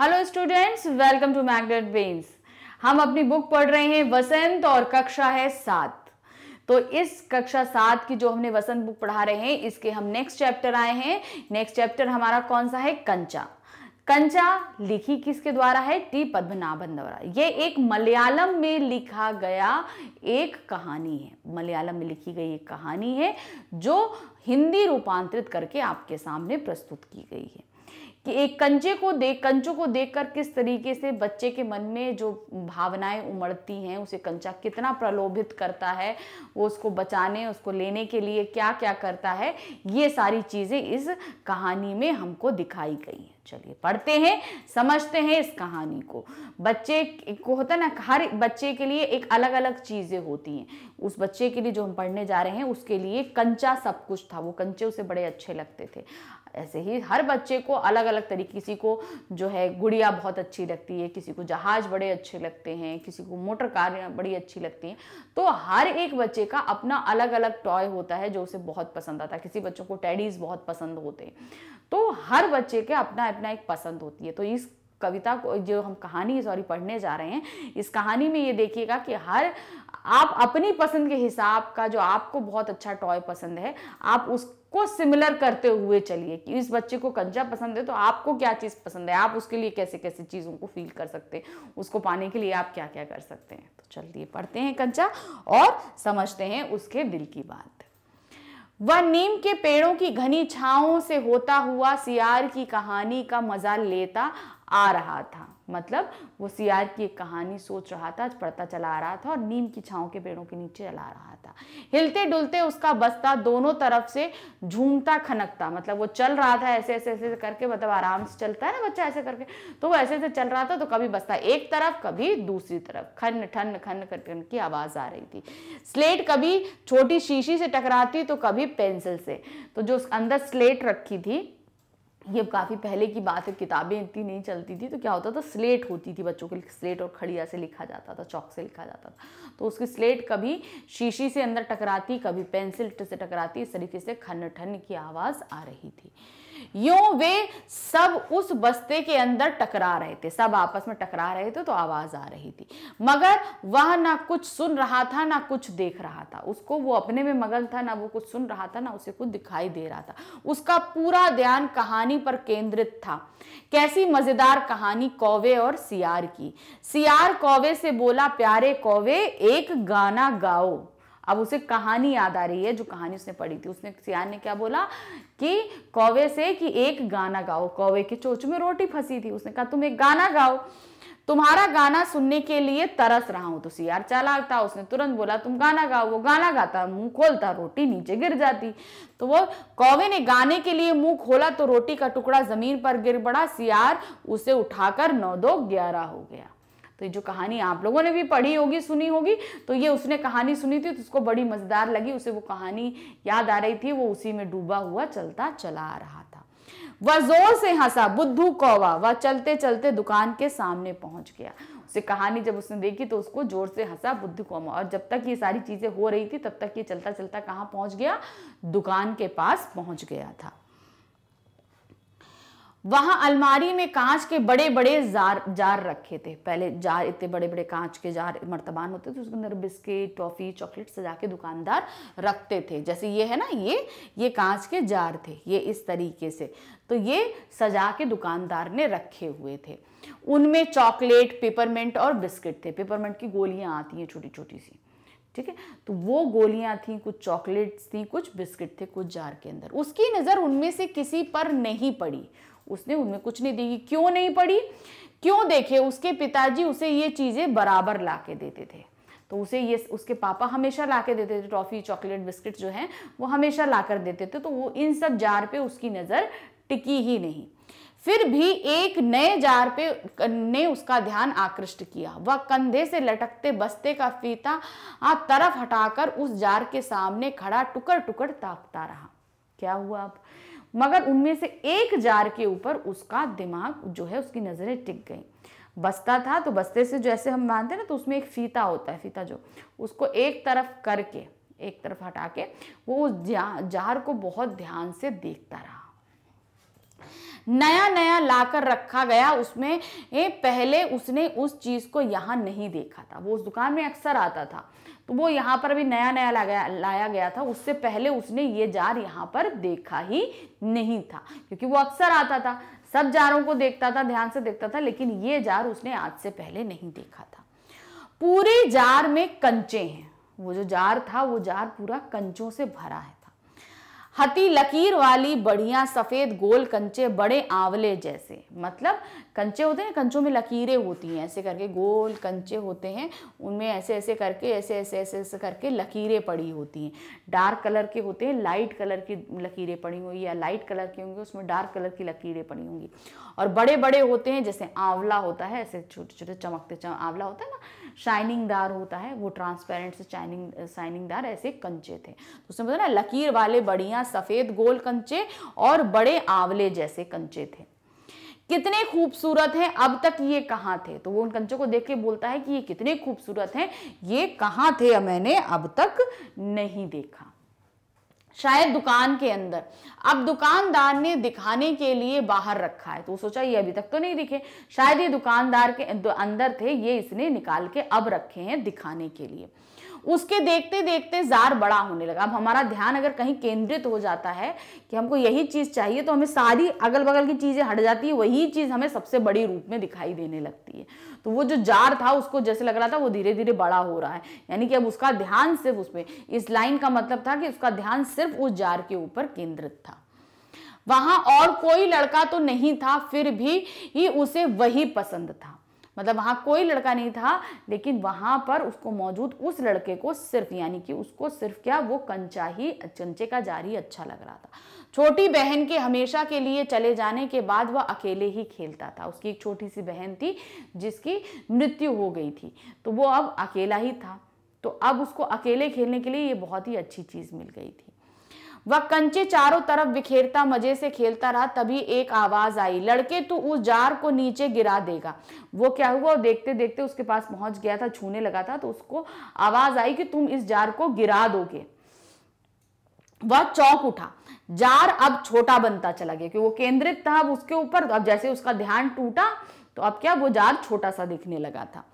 hello students welcome to Magnet Brains हम अपनी book पढ़ रहे हैं वसंत और कक्षा है सात तो इस कक्षा सात की जो हमने वसंत बुक पढ़ा रहे हैं इसके हम नेक्स्ट चैप्टर आए हैं नेक्स्ट चैप्टर हमारा कौन सा है कंचा कंचा लिखी किसके द्वारा है टी पद्मनाभन द्वारा ये एक मलयालम में लिखा गया एक कहानी है मलयालम में लिखी गई एक कहानी है जो हिंदी रूपांतरित करके आपके सामने प्रस्तुत की गई है कि एक कंचे को देख कंचों को देखकर किस तरीके से बच्चे के मन में जो भावनाएं उमड़ती हैं उसे कंचा कितना प्रलोभित करता है वो उसको बचाने उसको लेने के लिए क्या क्या करता है ये सारी चीज़ें इस कहानी में हमको दिखाई गई हैं चलिए पढ़ते हैं समझते हैं इस कहानी को बच्चे को होता ना हर बच्चे के लिए एक अलग अलग चीज़ें होती हैं उस बच्चे के लिए जो हम पढ़ने जा रहे हैं उसके लिए कंचा सब कुछ था वो कंचे उसे बड़े अच्छे लगते थे ऐसे ही हर बच्चे को अलग अलग तरीके किसी को जो है गुड़िया बहुत अच्छी लगती है किसी को जहाज बड़े अच्छे लगते हैं किसी को मोटर कार बड़ी अच्छी लगती हैं तो हर एक बच्चे का अपना अलग अलग टॉय होता है जो उसे बहुत पसंद आता है किसी बच्चों को टैडीज बहुत पसंद होते हैं तो हर बच्चे के अपना अपना एक पसंद होती है तो इस कविता को जो हम कहानी सॉरी पढ़ने जा रहे हैं इस कहानी में ये देखिएगा कि हर आप अपनी पसंद के हिसाब का जो आपको बहुत अच्छा टॉय पसंद है आप उसको सिमिलर करते हुए चलिए कि इस बच्चे को कंचा पसंद है तो आपको क्या चीज़ पसंद है आप उसके लिए कैसे कैसे चीज़ों को फील कर सकते हैं उसको पाने के लिए आप क्या क्या कर सकते हैं तो चलिए पढ़ते हैं कंचा और समझते हैं उसके दिल की बात वह नीम के पेड़ों की घनी छाओं से होता हुआ सियार की कहानी का मजा लेता आ रहा था मतलब वो सियार की एक कहानी सोच रहा था पढ़ता चला आ रहा था और नीम की छाओं के पेड़ों के नीचे चला रहा था हिलते डुलते उसका बस्ता दोनों तरफ से झूमता खनकता मतलब वो चल रहा था ऐसे ऐसे ऐसे करके मतलब आराम से चलता है ना बच्चा ऐसे करके तो वो ऐसे ऐसे चल रहा था तो कभी बस्ता एक तरफ कभी दूसरी तरफ खन ठन खन खन की आवाज़ आ रही थी स्लेट कभी छोटी शीशी से टकराती तो कभी पेंसिल से तो जो अंदर स्लेट रखी थी ये काफ़ी पहले की बात है किताबें इतनी नहीं चलती थी तो क्या होता था स्लेट होती थी बच्चों के स्लेट और खड़िया से लिखा जाता था चौक से लिखा जाता था तो उसकी स्लेट कभी शीशी से अंदर टकराती कभी पेंसिल से टकराती इस तरीके से खन ठन की आवाज़ आ रही थी यूं वे सब उस बस्ते के अंदर टकरा रहे थे सब आपस में टकरा रहे थे तो आवाज आ रही थी मगर वह ना कुछ सुन रहा था ना कुछ देख रहा था उसको वो अपने में मगन था ना वो कुछ सुन रहा था ना उसे कुछ दिखाई दे रहा था उसका पूरा ध्यान कहानी पर केंद्रित था कैसी मजेदार कहानी कौवे और सियार की सियार कौवे से बोला प्यारे कौवे एक गाना गाओ अब उसे कहानी याद आ रही है जो कहानी उसने पढ़ी थी उसने सियान ने क्या बोला कि कौवे से कि एक गाना गाओ कौवे के चोच में रोटी फंसी थी उसने कहा तुम एक गाना गाओ तुम्हारा गाना सुनने के लिए तरस रहा हूं तो सियार चालाक था उसने तुरंत बोला तुम गाना गाओ वो गाना गाता मुंह खोलता रोटी नीचे गिर जाती तो वो कौवे ने गाने के लिए मुंह खोला तो रोटी का टुकड़ा जमीन पर गिर पड़ा सियार उसे उठाकर नौ दो ग्यारह हो गया तो जो कहानी आप लोगों ने भी पढ़ी होगी सुनी होगी तो ये उसने कहानी सुनी थी तो उसको बड़ी मज़ेदार लगी उसे वो कहानी याद आ रही थी वो उसी में डूबा हुआ चलता चला आ रहा था वह जोर से हंसा बुद्धू कौवा वह चलते चलते दुकान के सामने पहुंच गया उसे कहानी जब उसने देखी तो उसको जोर से हंसा बुद्ध कौवा और जब तक ये सारी चीज़ें हो रही थी तब तक ये चलता चलता कहाँ पहुंच गया दुकान के पास पहुंच गया था वहां अलमारी में कांच के बड़े बड़े जार जार रखे थे पहले जार इतने बड़े बड़े कांच के जार मर्तबान होते थे उसके अंदर बिस्किट टॉफ़ी चॉकलेट सजा के दुकानदार रखते थे जैसे ये है ना ये ये कांच के जार थे ये इस तरीके से तो ये सजा के दुकानदार ने रखे हुए थे उनमें चॉकलेट पेपरमेंट और बिस्किट थे पेपरमेंट की गोलियाँ आती हैं छोटी छोटी सी ठीक है तो वो गोलियां थी कुछ चॉकलेट्स थी कुछ बिस्किट थे कुछ जार के अंदर उसकी नज़र उनमें से किसी पर नहीं पड़ी उसने उनमें कुछ नहीं देखी क्यों नहीं पढ़ी क्यों देखे उसके पिताजी उसे ये चीज़ें बराबर ला के देते थे तो उसे ये उसके पापा हमेशा ला के देते थे ट्रॉफी चॉकलेट बिस्किट जो है वो हमेशा ला कर देते थे तो वो इन सब जार पे उसकी नज़र टिकी ही नहीं फिर भी एक नए जार पे ने उसका ध्यान आकृष्ट किया वह कंधे से लटकते बस्ते का फीता आ तरफ हटाकर उस जार के सामने खड़ा टुकड़ टुकड़ ताकता रहा क्या हुआ अब मगर उनमें से एक जार के ऊपर उसका दिमाग जो है उसकी नज़रें टिक गई बस्ता था तो बस्ते से जैसे हम मानते हैं ना तो उसमें एक फीता होता है फीता जो उसको एक तरफ करके एक तरफ हटा के वो उस जार को बहुत ध्यान से देखता रहा नया नया लाकर रखा गया उसमें ए, पहले उसने उस चीज़ को यहाँ नहीं देखा था वो उस दुकान में अक्सर आता था तो वो यहाँ पर भी नया नया लाया लाया गया था उससे पहले उसने ये जार यहाँ पर देखा ही नहीं था क्योंकि वो अक्सर आता था सब जारों को देखता था ध्यान से देखता था लेकिन ये जार उसने आज से पहले नहीं देखा था पूरे जार में कंचे हैं वो जो जार था वो जार पूरा कंचों से भरा है हती लकीर वाली बढ़िया सफ़ेद गोल कंचे बड़े आंवले जैसे मतलब कंचे होते हैं कंचों में लकीरें होती हैं ऐसे करके गोल कंचे होते हैं उनमें ऐसे ऐसे करके ऐसे ऐसे ऐसे ऐसे करके लकीरें पड़ी होती हैं डार्क कलर के होते हैं लाइट कलर की लकीरें पड़ी हुई या लाइट कलर के होंगे उसमें डार्क कलर की लकीरें पड़ी होंगी और बड़े बड़े होते हैं जैसे आंवला होता है ऐसे छोटे छोटे चमकते चम आंवला होता है ना शाइनिंग दार होता है वो ट्रांसपेरेंट से शाइनिंग शाइनिंग दार ऐसे कंचे थे तो उसने बोला ना लकीर वाले बढ़िया सफ़ेद गोल कंचे और बड़े आंवले जैसे कंचे थे कितने खूबसूरत हैं अब तक ये कहाँ थे तो वो उन कंचों को देख के बोलता है कि ये कितने खूबसूरत हैं ये कहाँ थे मैंने अब तक नहीं देखा शायद दुकान के अंदर अब दुकानदार ने दिखाने के लिए बाहर रखा है तो सोचा ये अभी तक तो नहीं दिखे शायद ये दुकानदार के अंदर थे ये इसने निकाल के अब रखे हैं दिखाने के लिए उसके देखते देखते जार बड़ा होने लगा अब हमारा ध्यान अगर कहीं केंद्रित हो जाता है कि हमको यही चीज़ चाहिए तो हमें सारी अगल बगल की चीज़ें हट जाती है वही चीज़ हमें सबसे बड़ी रूप में दिखाई देने लगती है तो वो जो जार था उसको जैसे लग रहा था वो धीरे धीरे बड़ा हो रहा है यानी कि अब उसका ध्यान सिर्फ उसमें इस लाइन का मतलब था कि उसका ध्यान सिर्फ उस जार के ऊपर केंद्रित था वहां और कोई लड़का तो नहीं था फिर भी ही उसे वही पसंद था मतलब वहाँ कोई लड़का नहीं था लेकिन वहाँ पर उसको मौजूद उस लड़के को सिर्फ यानी कि उसको सिर्फ क्या वो कंचा ही चंचे का जारी अच्छा लग रहा था छोटी बहन के हमेशा के लिए चले जाने के बाद वह अकेले ही खेलता था उसकी एक छोटी सी बहन थी जिसकी मृत्यु हो गई थी तो वो अब अकेला ही था तो अब उसको अकेले खेलने के लिए ये बहुत ही अच्छी चीज़ मिल गई थी वह कंचे चारों तरफ बिखेरता मजे से खेलता रहा तभी एक आवाज आई लड़के तू उस जार को नीचे गिरा देगा वो क्या हुआ वो देखते देखते उसके पास पहुंच गया था छूने लगा था तो उसको आवाज आई कि तुम इस जार को गिरा दोगे वह चौक उठा जार अब छोटा बनता चला गया क्योंकि वो केंद्रित था अब उसके ऊपर अब जैसे उसका ध्यान टूटा तो अब क्या वो जार छोटा सा दिखने लगा था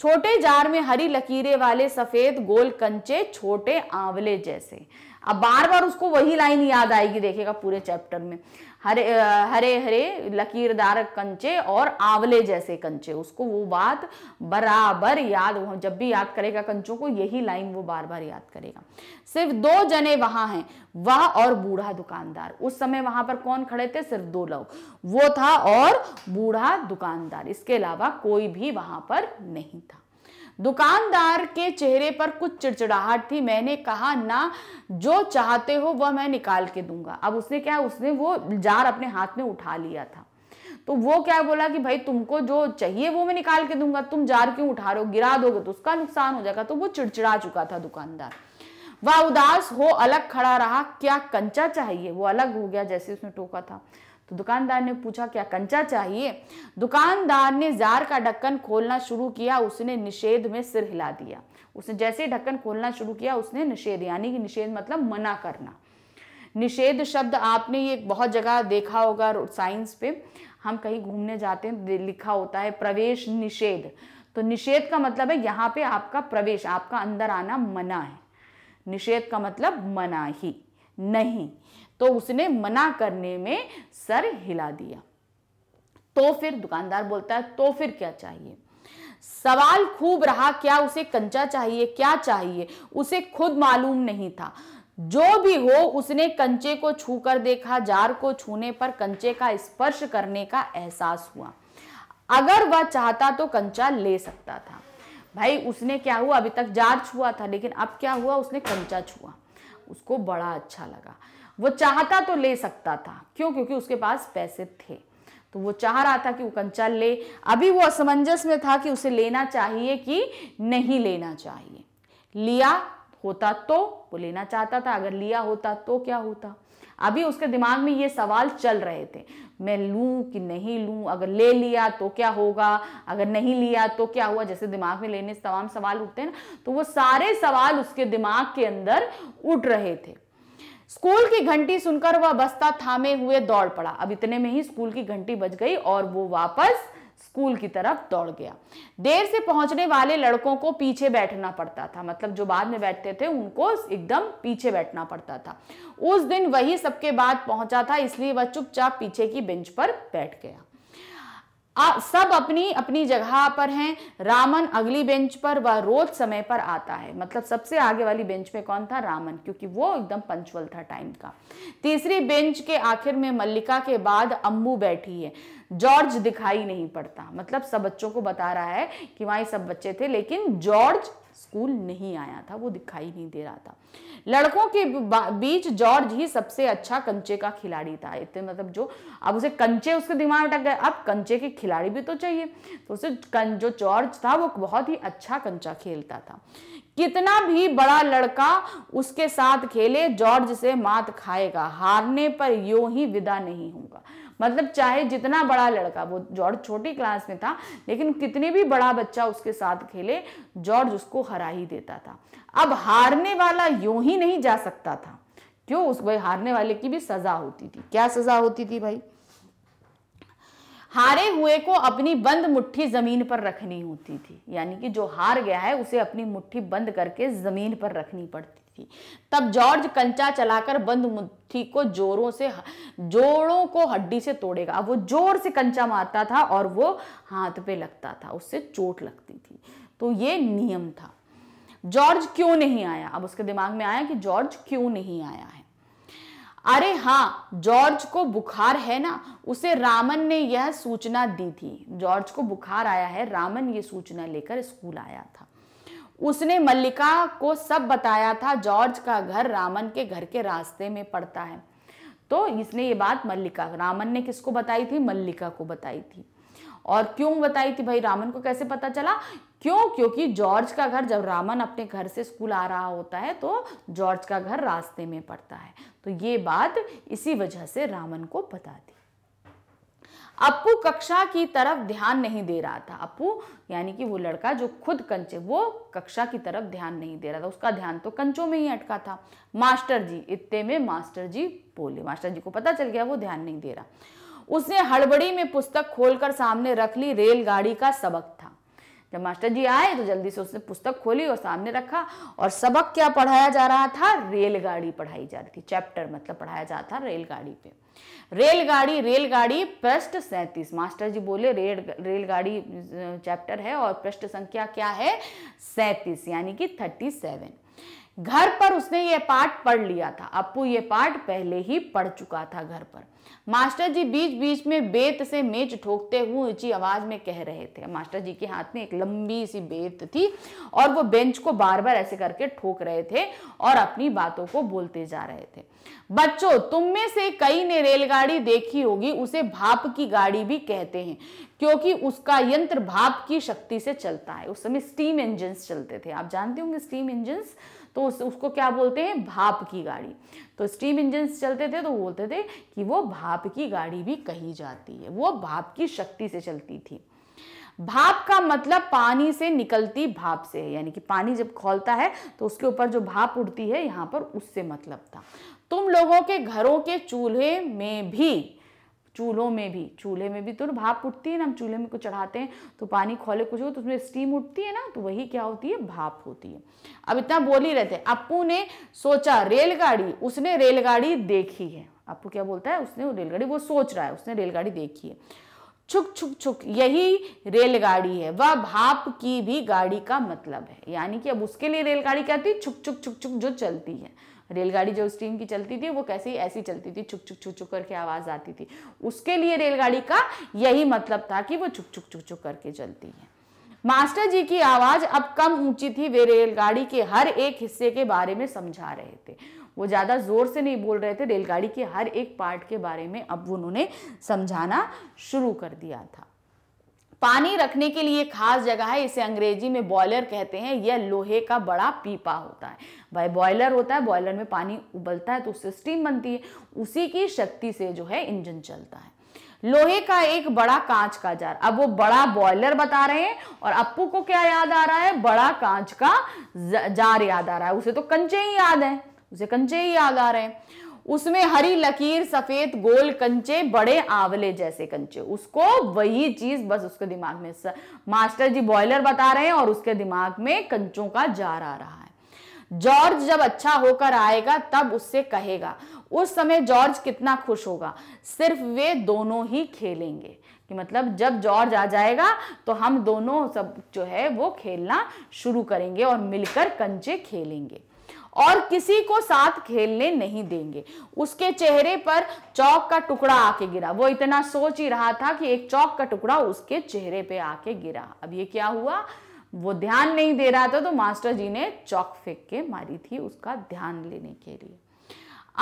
छोटे जार में हरी लकीरें वाले सफेद गोल कंचे छोटे आंवले जैसे अब बार बार उसको वही लाइन याद आएगी देखेगा पूरे चैप्टर में हरे हरे हरे लकीरदार कंचे और आंवले जैसे कंचे उसको वो बात बराबर याद वो जब भी याद करेगा कंचों को यही लाइन वो बार बार याद करेगा सिर्फ दो जने वहां हैं वह और बूढ़ा दुकानदार उस समय वहां पर कौन खड़े थे सिर्फ दो लोग वो था और बूढ़ा दुकानदार इसके अलावा कोई भी वहां पर नहीं था दुकानदार के चेहरे पर कुछ चिड़चिड़ाहट थी मैंने कहा ना जो चाहते हो वह मैं निकाल के दूंगा अब उसने क्या उसने वो जार अपने हाथ में उठा लिया था तो वो क्या बोला कि भाई तुमको जो चाहिए वो मैं निकाल के दूंगा तुम जार क्यों उठा रहे हो गिरा दोगे तो उसका नुकसान हो जाएगा तो वो चिड़चिड़ा चुका था दुकानदार वह उदास हो अलग खड़ा रहा क्या कंचा चाहिए वो अलग हो गया जैसे उसने टोका था तो दुकानदार ने पूछा क्या कंचा चाहिए दुकानदार ने जार का ढक्कन खोलना शुरू किया उसने निषेध में सिर हिला दिया उसने जैसे ढक्कन खोलना शुरू किया उसने निषेध यानी कि निषेध मतलब मना करना निषेध शब्द आपने ये बहुत जगह देखा होगा साइंस पे हम कहीं घूमने जाते हैं लिखा होता है प्रवेश निषेध तो निषेध का मतलब है यहाँ पे आपका प्रवेश आपका अंदर आना मना है निषेध का मतलब मना ही नहीं तो उसने मना करने में सर हिला दिया तो फिर दुकानदार बोलता है तो फिर क्या चाहिए सवाल खूब रहा क्या उसे कंचा चाहिए क्या चाहिए उसे खुद मालूम नहीं था जो भी हो उसने कंचे को छूकर देखा जार को छूने पर कंचे का स्पर्श करने का एहसास हुआ अगर वह चाहता तो कंचा ले सकता था भाई उसने क्या हुआ अभी तक जार छुआ था लेकिन अब क्या हुआ उसने कंचा छुआ उसको बड़ा अच्छा लगा वो चाहता तो ले सकता था क्यों क्योंकि उसके पास पैसे थे तो वो चाह रहा था कि वो कंचा ले अभी वो असमंजस में था कि उसे लेना चाहिए कि नहीं लेना चाहिए लिया होता तो वो लेना चाहता था अगर लिया होता तो क्या होता अभी उसके दिमाग में ये सवाल चल रहे थे मैं लूं कि नहीं लूं अगर ले लिया तो क्या होगा अगर नहीं लिया तो क्या हुआ जैसे दिमाग में लेने से तमाम सवाल उठते हैं ना तो वो सारे सवाल उसके दिमाग के अंदर उठ रहे थे स्कूल की घंटी सुनकर वह बस्ता थामे हुए दौड़ पड़ा अब इतने में ही स्कूल की घंटी बज गई और वो वापस स्कूल की तरफ दौड़ गया देर से पहुंचने वाले लड़कों को पीछे बैठना पड़ता था मतलब जो बाद में बैठते थे उनको एकदम पीछे बैठना पड़ता था उस दिन वही सबके बाद पहुंचा था इसलिए वह चुपचाप पीछे की बेंच पर बैठ गया आ, सब अपनी अपनी जगह पर हैं रामन अगली बेंच पर वह रोज समय पर आता है मतलब सबसे आगे वाली बेंच में कौन था रामन क्योंकि वो एकदम पंचवल था टाइम का तीसरी बेंच के आखिर में मल्लिका के बाद अम्बू बैठी है जॉर्ज दिखाई नहीं पड़ता मतलब सब बच्चों को बता रहा है कि वहाँ सब बच्चे थे लेकिन जॉर्ज स्कूल नहीं आया था वो दिखाई नहीं दे रहा था लड़कों के बीच जॉर्ज ही सबसे अच्छा कंचे का खिलाड़ी था इतने मतलब जो अब उसे कंचे उसके दिमाग में अटक गए अब कंचे के खिलाड़ी भी तो चाहिए तो उसे कं, जो जॉर्ज था वो बहुत ही अच्छा कंचा खेलता था कितना भी बड़ा लड़का उसके साथ खेले जॉर्ज से मात खाएगा हारने पर यूं ही विदा नहीं होगा मतलब चाहे जितना बड़ा लड़का वो जॉर्ज छोटी क्लास में था लेकिन कितने भी बड़ा बच्चा उसके साथ खेले जॉर्ज उसको हरा ही देता था अब हारने वाला यूं ही नहीं जा सकता था क्यों उस भाई हारने वाले की भी सजा होती थी क्या सजा होती थी भाई हारे हुए को अपनी बंद मुट्ठी जमीन पर रखनी होती थी यानी कि जो हार गया है उसे अपनी मुट्ठी बंद करके जमीन पर रखनी पड़ती थी तब जॉर्ज कंचा चलाकर बंद मुट्ठी को जोरों से जोड़ों को हड्डी से तोड़ेगा अब वो जोर से कंचा मारता था और वो हाथ पे लगता था उससे चोट लगती थी तो ये नियम था जॉर्ज क्यों नहीं आया अब उसके दिमाग में आया कि जॉर्ज क्यों नहीं आया है अरे हाँ जॉर्ज को बुखार है ना उसे रामन ने यह सूचना दी थी जॉर्ज को बुखार आया है रामन ये सूचना लेकर स्कूल आया था उसने मल्लिका को सब बताया था जॉर्ज का घर रामन के घर के रास्ते में पड़ता है तो इसने ये बात मल्लिका रामन ने किसको बताई थी मल्लिका को बताई थी और क्यों बताई थी भाई रामन को कैसे पता चला क्यों क्योंकि जॉर्ज का घर जब रामन अपने घर से स्कूल आ रहा होता है तो जॉर्ज का घर रास्ते में पड़ता है तो ये बात इसी वजह से रामन को पता थी अप्पू कक्षा की तरफ ध्यान नहीं दे रहा था अप्पू यानी कि वो लड़का जो खुद कंचे वो कक्षा की तरफ ध्यान नहीं दे रहा था उसका ध्यान तो कंचों में ही अटका था मास्टर जी इतने में मास्टर जी बोले मास्टर जी को पता चल गया वो ध्यान नहीं दे रहा उसने हड़बड़ी में पुस्तक खोलकर सामने रख ली रेलगाड़ी का सबक था जब मास्टर जी आए तो जल्दी से उसने पुस्तक खोली और सामने रखा और सबक क्या पढ़ाया जा रहा था रेलगाड़ी पढ़ाई जा रही थी चैप्टर मतलब पढ़ाया जा था रेलगाड़ी पे रेलगाड़ी रेलगाड़ी पृष्ठ सैंतीस मास्टर जी बोले रेल रेलगाड़ी चैप्टर है और पृष्ठ संख्या क्या है सैंतीस यानी कि थर्टी सेवन घर पर उसने ये पाठ पढ़ लिया था अपू ये पाठ पहले ही पढ़ चुका था घर पर मास्टर जी बीच बीच में बेत से मेज ठोकते हुए ऊंची आवाज में कह रहे थे मास्टर जी के हाथ में एक लंबी सी बेत थी और वो बेंच को बार बार ऐसे करके ठोक रहे थे और अपनी बातों को बोलते जा रहे थे बच्चों तुम में से कई ने रेलगाड़ी देखी होगी उसे भाप की गाड़ी भी कहते हैं क्योंकि उसका यंत्र भाप की शक्ति से चलता है उस समय स्टीम इंजन चलते थे आप जानते होंगे स्टीम इंजन्स तो उस, उसको क्या बोलते हैं भाप की गाड़ी तो स्टीम इंजन चलते थे तो बोलते थे कि वो भाप की गाड़ी भी कही जाती है वो भाप की शक्ति से चलती थी भाप का मतलब पानी से निकलती भाप से है यानी कि पानी जब खोलता है तो उसके ऊपर जो भाप उड़ती है यहाँ पर उससे मतलब था तुम लोगों के घरों के चूल्हे में भी चूल्हों में भी चूल्हे में भी तो ना भाप उठती है ना हम चूल्हे में कुछ चढ़ाते हैं तो पानी खोले कुछ हो तो उसमें स्टीम उठती है ना तो वही क्या होती है भाप होती है अब इतना बोल ही रहते अपू ने सोचा रेलगाड़ी उसने रेलगाड़ी देखी है अपू क्या बोलता है उसने रेलगाड़ी वो सोच रहा है उसने रेलगाड़ी देखी है छुक छुक छुक यही रेलगाड़ी है वह भाप की भी गाड़ी का मतलब है यानी कि अब उसके लिए रेलगाड़ी क्या थी छुक छुक छुक छुक जो चलती है रेलगाड़ी जो स्टीम की चलती थी वो कैसे ऐसी चलती थी छुक छुक छुक छुक करके आवाज़ आती थी उसके लिए रेलगाड़ी का यही मतलब था कि वो छुक छुक छुक छुक करके चलती है मास्टर जी की आवाज़ अब कम ऊंची थी वे रेलगाड़ी के हर एक हिस्से के बारे में समझा रहे थे वो ज़्यादा ज़ोर से नहीं बोल रहे थे रेलगाड़ी के हर एक पार्ट के बारे में अब उन्होंने समझाना शुरू कर दिया था पानी रखने के लिए खास जगह है इसे अंग्रेजी में बॉयलर कहते हैं यह लोहे का बड़ा पीपा होता है भाई बॉयलर होता है बॉयलर में पानी उबलता है तो उससे स्टीम बनती है उसी की शक्ति से जो है इंजन चलता है लोहे का एक बड़ा कांच का जार अब वो बड़ा बॉयलर बता रहे हैं और अप्पू को क्या याद आ रहा है बड़ा कांच का जार याद आ रहा है उसे तो कंचे ही याद है उसे कंचे ही याद आ रहे हैं उसमें हरी लकीर सफेद गोल कंचे बड़े आंवले जैसे कंचे उसको वही चीज बस उसके दिमाग में मास्टर जी बॉयलर बता रहे हैं और उसके दिमाग में कंचों का जार आ रहा है जॉर्ज जब अच्छा होकर आएगा तब उससे कहेगा उस समय जॉर्ज कितना खुश होगा सिर्फ वे दोनों ही खेलेंगे कि मतलब जब जॉर्ज आ जाएगा तो हम दोनों सब जो है वो खेलना शुरू करेंगे और मिलकर कंचे खेलेंगे और किसी को साथ खेलने नहीं देंगे उसके चेहरे पर चौक का टुकड़ा आके गिरा वो इतना सोच ही रहा था कि एक चौक का टुकड़ा उसके चेहरे पे आके गिरा अब ये क्या हुआ वो ध्यान नहीं दे रहा था तो मास्टर जी ने चौक फेंक के मारी थी उसका ध्यान लेने के लिए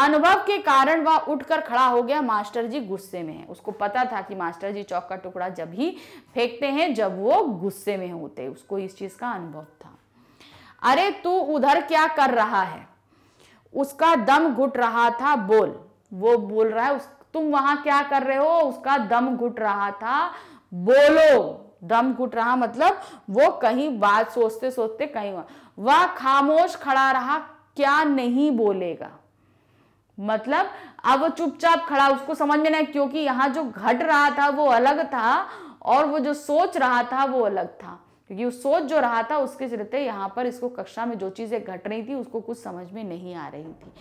अनुभव के कारण वह उठकर खड़ा हो गया मास्टर जी गुस्से में है उसको पता था कि मास्टर जी चौक का टुकड़ा जब ही फेंकते हैं जब वो गुस्से में होते उसको इस चीज़ का अनुभव था अरे तू उधर क्या कर रहा है उसका दम घुट रहा था बोल वो बोल रहा है उस तुम वहां क्या कर रहे हो उसका दम घुट रहा था बोलो दम घुट रहा मतलब वो कहीं बात सोचते सोचते कहीं वह खामोश खड़ा रहा क्या नहीं बोलेगा मतलब अब वो चुपचाप खड़ा उसको समझ में नहीं क्योंकि यहाँ जो घट रहा था वो अलग था और वो जो सोच रहा था वो अलग था क्योंकि वो सोच जो रहा था उसके चलते यहाँ पर इसको कक्षा में जो चीज़ें घट रही थी उसको कुछ समझ में नहीं आ रही थी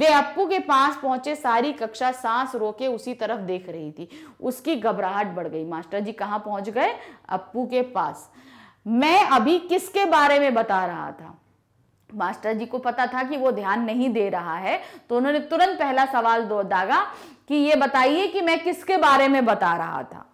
वे अप्पू के पास पहुंचे सारी कक्षा सांस रोके उसी तरफ देख रही थी उसकी घबराहट बढ़ गई मास्टर जी कहाँ पहुंच गए अप्पू के पास मैं अभी किसके बारे में बता रहा था मास्टर जी को पता था कि वो ध्यान नहीं दे रहा है तो उन्होंने तुरंत पहला सवाल दो दागा कि ये बताइए कि मैं किसके बारे में बता रहा था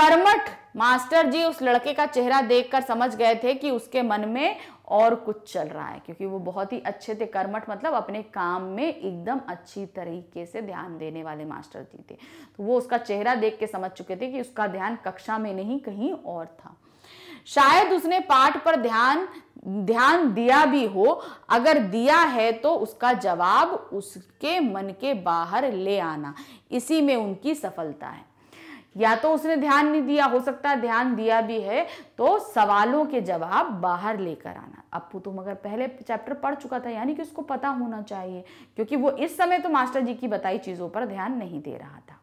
कर्मठ मास्टर जी उस लड़के का चेहरा देखकर समझ गए थे कि उसके मन में और कुछ चल रहा है क्योंकि वो बहुत ही अच्छे थे कर्मठ मतलब अपने काम में एकदम अच्छी तरीके से ध्यान देने वाले मास्टर जी थे तो वो उसका चेहरा देख के समझ चुके थे कि उसका ध्यान कक्षा में नहीं कहीं और था शायद उसने पाठ पर ध्यान ध्यान दिया भी हो अगर दिया है तो उसका जवाब उसके मन के बाहर ले आना इसी में उनकी सफलता है या तो उसने ध्यान नहीं दिया हो सकता है ध्यान दिया भी है तो सवालों के जवाब बाहर लेकर आना अपू तो मगर पहले चैप्टर पढ़ चुका था यानी कि उसको पता होना चाहिए क्योंकि वो इस समय तो मास्टर जी की बताई चीज़ों पर ध्यान नहीं दे रहा था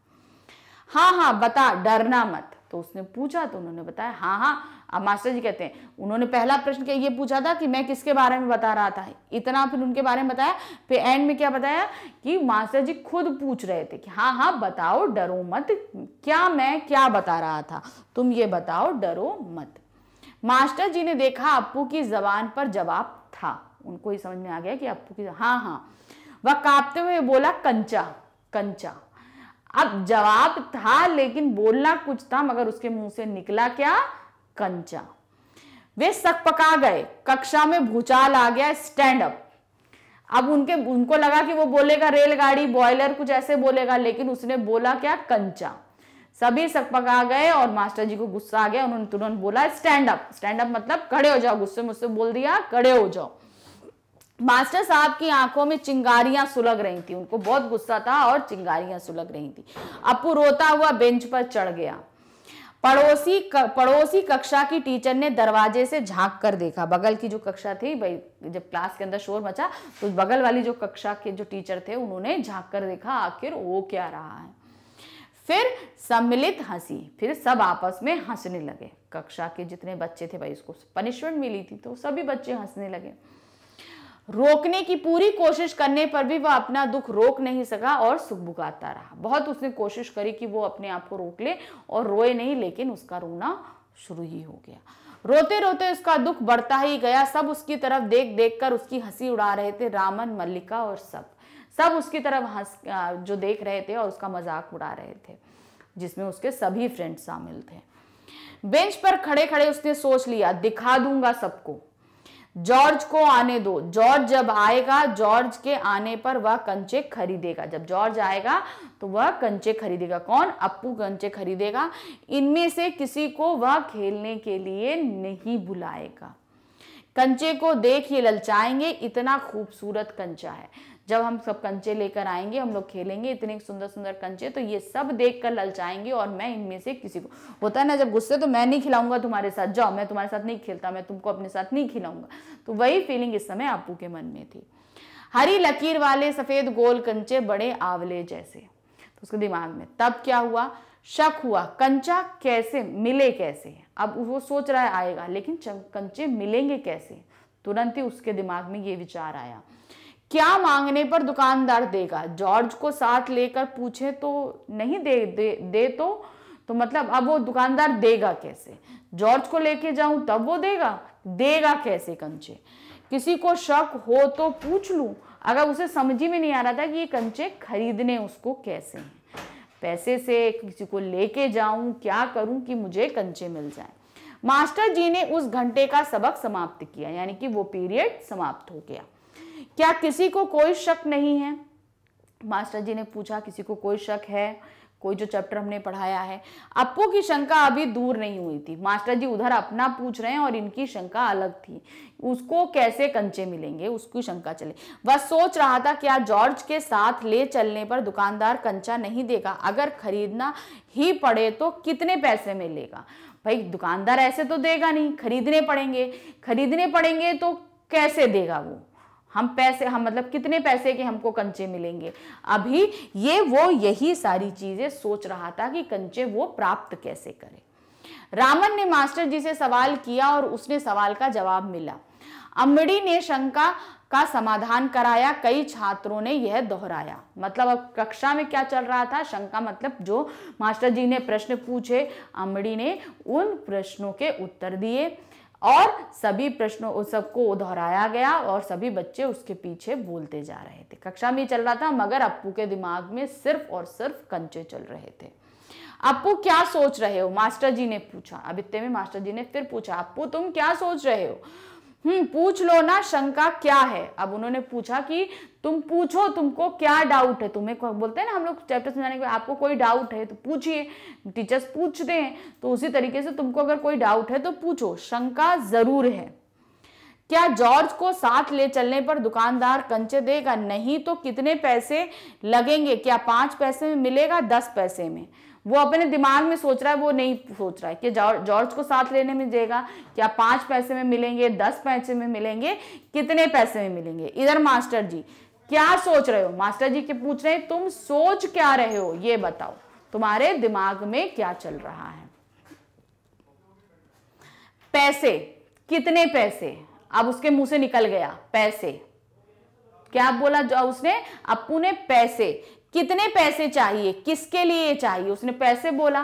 हाँ हाँ बता डरना मत तो उसने पूछा तो उन्होंने बताया हाँ हाँ अब मास्टर जी कहते हैं उन्होंने पहला प्रश्न ये पूछा था कि मैं किसके बारे में बता रहा था इतना फिर उनके बारे में बताया फिर एंड में क्या बताया कि मास्टर जी खुद पूछ रहे थे कि हाँ हाँ बताओ डरो मत क्या मैं क्या बता रहा था तुम ये बताओ डरो मत मास्टर जी ने देखा अप्पू की जबान पर जवाब था उनको ये समझ में आ गया कि अप्पू की हाँ हाँ वह कांपते हुए बोला कंचा कंचा अब जवाब था लेकिन बोलना कुछ था मगर उसके मुंह से निकला क्या कंचा वे सक पका गए कक्षा में भूचाल आ गया स्टैंड अप अब उनके उनको लगा कि वो बोलेगा रेलगाड़ी बॉयलर कुछ ऐसे बोलेगा लेकिन उसने बोला क्या कंचा सभी सक पका गए और मास्टर जी को गुस्सा आ गया उन्होंने तुरंत बोला स्टैंड अप स्टैंड अप मतलब खड़े हो जाओ गुस्से मुझसे बोल दिया खड़े हो जाओ मास्टर साहब की आंखों में चिंगारियां सुलग रही थी उनको बहुत गुस्सा था और चिंगारियां सुलग रही थी अपू रोता हुआ बेंच पर चढ़ गया पड़ोसी पड़ोसी कक्षा की टीचर ने दरवाजे से झांक कर देखा बगल की जो कक्षा थी भाई जब क्लास के अंदर शोर मचा तो बगल वाली जो कक्षा के जो टीचर थे उन्होंने झांक कर देखा आखिर वो क्या रहा है फिर सम्मिलित हंसी फिर सब आपस में हंसने लगे कक्षा के जितने बच्चे थे भाई उसको पनिशमेंट मिली थी तो सभी बच्चे हंसने लगे रोकने की पूरी कोशिश करने पर भी वह अपना दुख रोक नहीं सका और सुख भुगाता रहा बहुत उसने कोशिश करी कि वो अपने आप को रोक ले और रोए नहीं लेकिन उसका रोना शुरू ही हो गया रोते रोते उसका दुख बढ़ता ही गया सब उसकी तरफ देख देख कर उसकी हंसी उड़ा रहे थे रामन मल्लिका और सब सब उसकी तरफ हंस जो देख रहे थे और उसका मजाक उड़ा रहे थे जिसमें उसके सभी फ्रेंड शामिल थे बेंच पर खड़े खड़े उसने सोच लिया दिखा दूंगा सबको जॉर्ज को आने दो जॉर्ज जब आएगा जॉर्ज के आने पर वह कंचे खरीदेगा जब जॉर्ज आएगा तो वह कंचे खरीदेगा कौन अप्पू कंचे खरीदेगा इनमें से किसी को वह खेलने के लिए नहीं बुलाएगा कंचे को देख ये ललचाएंगे इतना खूबसूरत कंचा है जब हम सब कंचे लेकर आएंगे हम लोग खेलेंगे इतने सुंदर सुंदर कंचे तो ये सब देख कर ललचाएंगे और मैं इनमें से किसी को होता है ना जब गुस्से तो मैं नहीं खिलाऊंगा तुम्हारे साथ जाओ मैं तुम्हारे साथ नहीं खेलता मैं तुमको अपने साथ नहीं खिलाऊंगा तो वही फीलिंग इस समय अपू के मन में थी हरी लकीर वाले सफेद गोल कंचे बड़े आंवले जैसे तो उसके दिमाग में तब क्या हुआ शक हुआ कंचा कैसे मिले कैसे अब वो सोच रहा है आएगा लेकिन कंचे मिलेंगे कैसे तुरंत ही उसके दिमाग में ये विचार आया क्या मांगने पर दुकानदार देगा जॉर्ज को साथ लेकर पूछे तो नहीं दे दे, दे तो तो मतलब अब वो दुकानदार देगा कैसे जॉर्ज को लेके जाऊं तब वो देगा देगा कैसे कंचे किसी को शक हो तो पूछ लूं अगर उसे समझ ही में नहीं आ रहा था कि ये कंचे खरीदने उसको कैसे हैं पैसे से किसी को लेके जाऊं क्या करूं कि मुझे कंचे मिल जाए मास्टर जी ने उस घंटे का सबक समाप्त किया यानी कि वो पीरियड समाप्त हो गया क्या किसी को कोई शक नहीं है मास्टर जी ने पूछा किसी को कोई शक है कोई जो चैप्टर हमने पढ़ाया है अपो की शंका अभी दूर नहीं हुई थी मास्टर जी उधर अपना पूछ रहे हैं और इनकी शंका अलग थी उसको कैसे कंचे मिलेंगे उसकी शंका चले वह सोच रहा था कि जॉर्ज के साथ ले चलने पर दुकानदार कंचा नहीं देगा अगर खरीदना ही पड़े तो कितने पैसे में लेगा भाई दुकानदार ऐसे तो देगा नहीं खरीदने पड़ेंगे खरीदने पड़ेंगे तो कैसे देगा वो हम पैसे हम मतलब कितने पैसे के हमको कंचे मिलेंगे अभी ये वो यही सारी चीज़ें सोच रहा था कि कंचे वो प्राप्त कैसे करे रामन ने मास्टर जी से सवाल किया और उसने सवाल का जवाब मिला अमड़ी ने शंका का समाधान कराया कई छात्रों ने यह दोहराया मतलब अब कक्षा में क्या चल रहा था शंका मतलब जो मास्टर जी ने प्रश्न पूछे अमड़ी ने उन प्रश्नों के उत्तर दिए और सभी प्रश्नों सबको दोहराया गया और सभी बच्चे उसके पीछे बोलते जा रहे थे कक्षा में चल रहा था मगर अप्पू के दिमाग में सिर्फ और सिर्फ कंचे चल रहे थे अप्पू क्या सोच रहे हो मास्टर जी ने पूछा अब इतने में मास्टर जी ने फिर पूछा अप्पू तुम क्या सोच रहे हो हम्म पूछ लो ना शंका क्या है अब उन्होंने पूछा कि तुम पूछो तुमको क्या डाउट है तुम्हें बोलते हैं ना हम लोग चैप्टर समझाने के आपको कोई डाउट है तो पूछिए टीचर्स पूछते हैं तो उसी तरीके से तुमको अगर कोई डाउट है तो पूछो शंका जरूर है क्या जॉर्ज को साथ ले चलने पर दुकानदार कंचे देगा नहीं तो कितने पैसे लगेंगे क्या पांच पैसे में मिलेगा दस पैसे में वो अपने दिमाग में सोच रहा है वो नहीं सोच रहा है कि जॉर्ज को साथ लेने में जाएगा क्या पांच पैसे में मिलेंगे दस पैसे में मिलेंगे कितने पैसे में मिलेंगे इधर मास्टर जी क्या सोच रहे हो मास्टर जी के पूछ रहे हैं तुम सोच क्या रहे हो ये बताओ तुम्हारे दिमाग में क्या चल रहा है पैसे कितने पैसे अब उसके मुंह से निकल गया पैसे क्या बोला जो उसने अपू ने पैसे कितने पैसे चाहिए किसके लिए चाहिए उसने पैसे बोला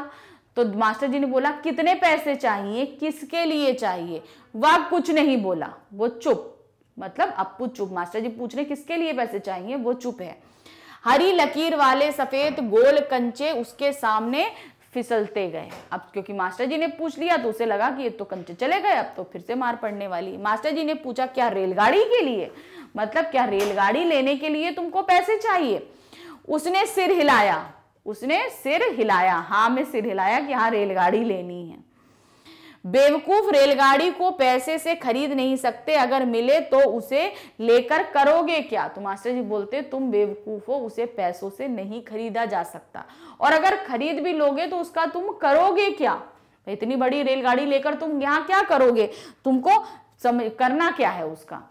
तो मास्टर जी ने बोला कितने पैसे चाहिए किसके लिए चाहिए वह कुछ नहीं बोला वो चुप मतलब अपू चुप मास्टर जी पूछ रहे किसके लिए पैसे चाहिए वो चुप है हरी लकीर वाले सफेद गोल कंचे उसके सामने फिसलते गए अब क्योंकि मास्टर जी ने पूछ लिया तो उसे लगा कि ये तो कंचे चले गए अब तो फिर से मार पड़ने वाली मास्टर जी ने पूछा क्या रेलगाड़ी के लिए मतलब क्या रेलगाड़ी लेने के लिए तुमको पैसे चाहिए उसने सिर हिलाया उसने सिर हिलाया हाँ में सिर हिलाया कि हाँ रेलगाड़ी लेनी है बेवकूफ रेलगाड़ी को पैसे से खरीद नहीं सकते अगर मिले तो उसे लेकर करोगे क्या तो मास्टर जी बोलते तुम बेवकूफ हो उसे पैसों से नहीं खरीदा जा सकता और अगर खरीद भी लोगे तो उसका तुम करोगे क्या इतनी बड़ी रेलगाड़ी लेकर तुम यहाँ क्या करोगे तुमको समझ करना क्या है उसका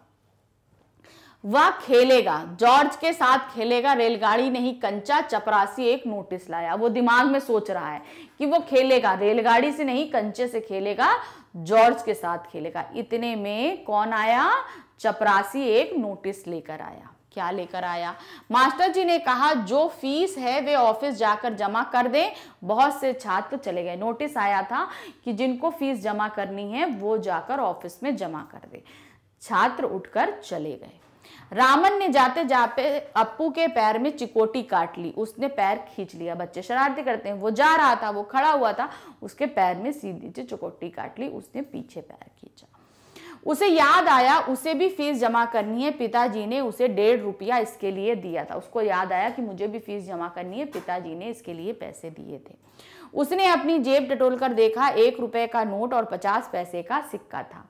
वह खेलेगा जॉर्ज के साथ खेलेगा रेलगाड़ी नहीं कंचा चपरासी एक नोटिस लाया वो दिमाग में सोच रहा है कि वो खेलेगा रेलगाड़ी से नहीं कंचे से खेलेगा जॉर्ज के साथ खेलेगा इतने में कौन आया चपरासी एक नोटिस लेकर आया क्या लेकर आया मास्टर जी ने कहा जो फीस है वे ऑफिस जाकर जमा कर दें बहुत से छात्र चले गए नोटिस आया था कि जिनको फीस जमा करनी है वो जाकर ऑफिस में जमा कर दे छात्र उठकर चले गए रामन ने जाते जाते अप्पू के पैर में चिकोटी काट ली उसने पैर खींच लिया बच्चे शरारती करते हैं वो जा रहा था वो खड़ा हुआ था उसके पैर में सीधी से चिकोटी काट ली उसने पीछे पैर खींचा उसे याद आया उसे भी फीस जमा करनी है पिताजी ने उसे डेढ़ रुपया इसके लिए दिया था उसको याद आया कि मुझे भी फीस जमा करनी है पिताजी ने इसके लिए पैसे दिए थे उसने अपनी जेब टटोल कर देखा एक रुपए का नोट और पचास पैसे का सिक्का था